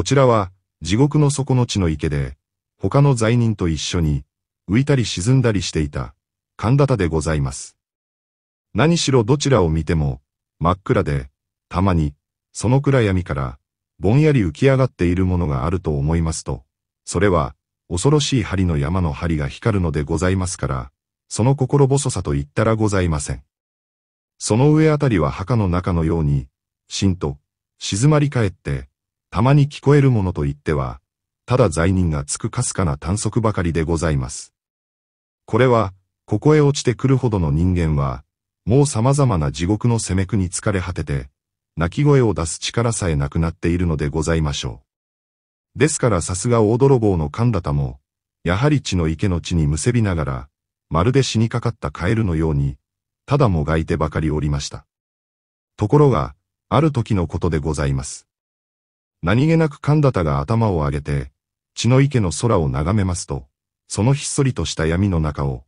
こちらは、地獄の底の地の池で、他の罪人と一緒に、浮いたり沈んだりしていた、神田田でございます。何しろどちらを見ても、真っ暗で、たまに、その暗闇から、ぼんやり浮き上がっているものがあると思いますと、それは、恐ろしい針の山の針が光るのでございますから、その心細さと言ったらございません。その上あたりは墓の中のように、しんと、静まり返って、たまに聞こえるものといっては、ただ罪人がつくかすかな短足ばかりでございます。これは、ここへ落ちてくるほどの人間は、もう様々な地獄の攻めくに疲れ果てて、泣き声を出す力さえなくなっているのでございましょう。ですからさすが大泥棒の神田田も、やはり血の池の地にむせびながら、まるで死にかかったカエルのように、ただもがいてばかりおりました。ところが、ある時のことでございます。何気なく神田が頭を上げて、血の池の空を眺めますと、そのひっそりとした闇の中を、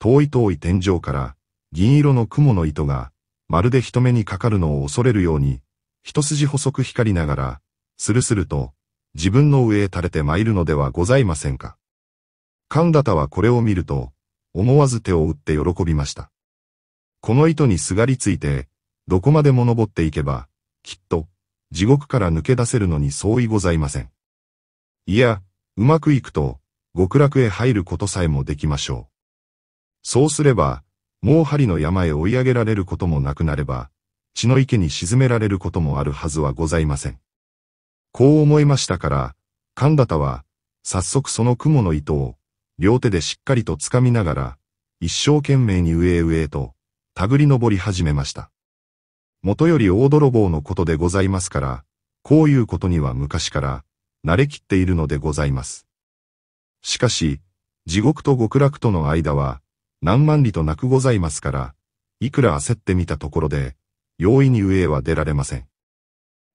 遠い遠い天井から、銀色の雲の糸が、まるで人目にかかるのを恐れるように、一筋細く光りながら、スルスルと、自分の上へ垂れて参るのではございませんか。神田はこれを見ると、思わず手を打って喜びました。この糸にすがりついて、どこまでも登っていけば、きっと、地獄から抜け出せるのに相違ございません。いや、うまくいくと、極楽へ入ることさえもできましょう。そうすれば、もう針の山へ追い上げられることもなくなれば、血の池に沈められることもあるはずはございません。こう思いましたから、神田田は、早速その雲の糸を、両手でしっかりと掴みながら、一生懸命に上へ上へと、たぐり登り始めました。元より大泥棒のことでございますから、こういうことには昔から慣れきっているのでございます。しかし、地獄と極楽との間は、何万里となくございますから、いくら焦ってみたところで、容易に上へは出られません。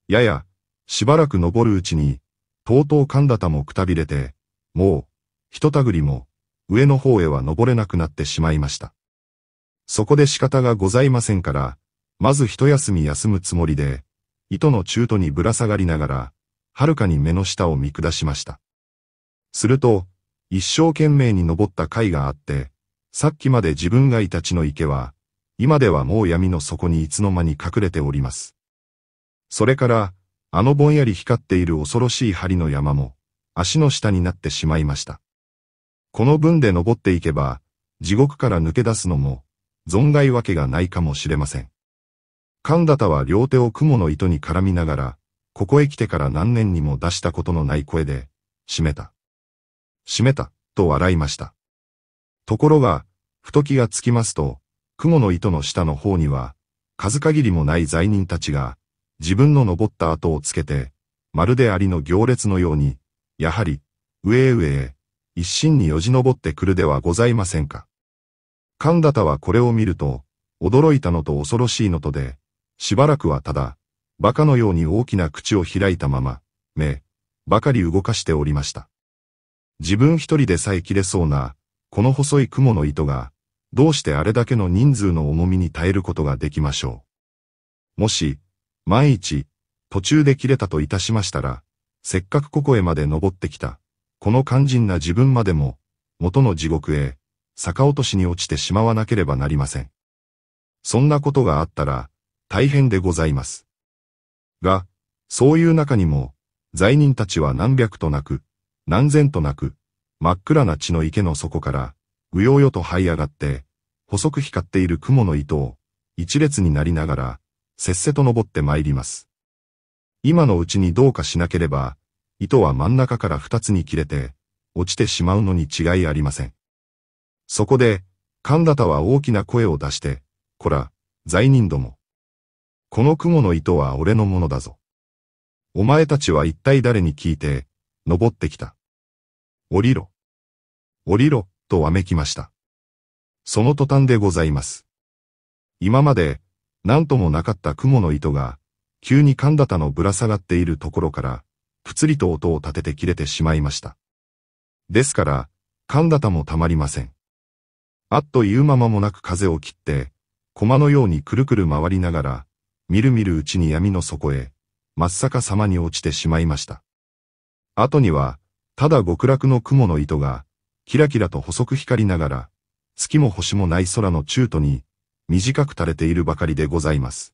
やや、しばらく登るうちに、とうとう神田田もくたびれて、もう、ひとたぐりも、上の方へは登れなくなってしまいました。そこで仕方がございませんから、まず一休み休むつもりで、糸の中途にぶら下がりながら、はるかに目の下を見下しました。すると、一生懸命に登った貝があって、さっきまで自分がいたちの池は、今ではもう闇の底にいつの間に隠れております。それから、あのぼんやり光っている恐ろしい針の山も、足の下になってしまいました。この分で登っていけば、地獄から抜け出すのも、存外わけがないかもしれません。神田は両手を雲の糸に絡みながら、ここへ来てから何年にも出したことのない声で、閉めた。閉めた、と笑いました。ところが、ふと気がつきますと、雲の糸の下の方には、数限りもない罪人たちが、自分の登った跡をつけて、まるでありの行列のように、やはり、上へ上へ、一心によじ登ってくるではございませんか。神田はこれを見ると、驚いたのと恐ろしいのとで、しばらくはただ、馬鹿のように大きな口を開いたまま、目、ばかり動かしておりました。自分一人でさえ切れそうな、この細い雲の糸が、どうしてあれだけの人数の重みに耐えることができましょう。もし、万一、途中で切れたといたしましたら、せっかくここへまで登ってきた、この肝心な自分までも、元の地獄へ、逆落としに落ちてしまわなければなりません。そんなことがあったら、大変でございます。が、そういう中にも、罪人たちは何百となく、何千となく、真っ暗な血の池の底から、うようよと這い上がって、細く光っている雲の糸を、一列になりながら、せっせと登って参ります。今のうちにどうかしなければ、糸は真ん中から二つに切れて、落ちてしまうのに違いありません。そこで、神田田は大きな声を出して、こら、罪人ども。この雲の糸は俺のものだぞ。お前たちは一体誰に聞いて、登ってきた。降りろ。降りろ、とわめきました。その途端でございます。今まで、何ともなかった雲の糸が、急に神田田のぶら下がっているところから、ぷつりと音を立てて切れてしまいました。ですから、神田田もたまりません。あっという間もなく風を切って、駒のようにくるくる回りながら、みるみるうちに闇の底へ、真っ逆さまに落ちてしまいました。後には、ただ極楽の雲の糸が、キラキラと細く光りながら、月も星もない空の中途に、短く垂れているばかりでございます。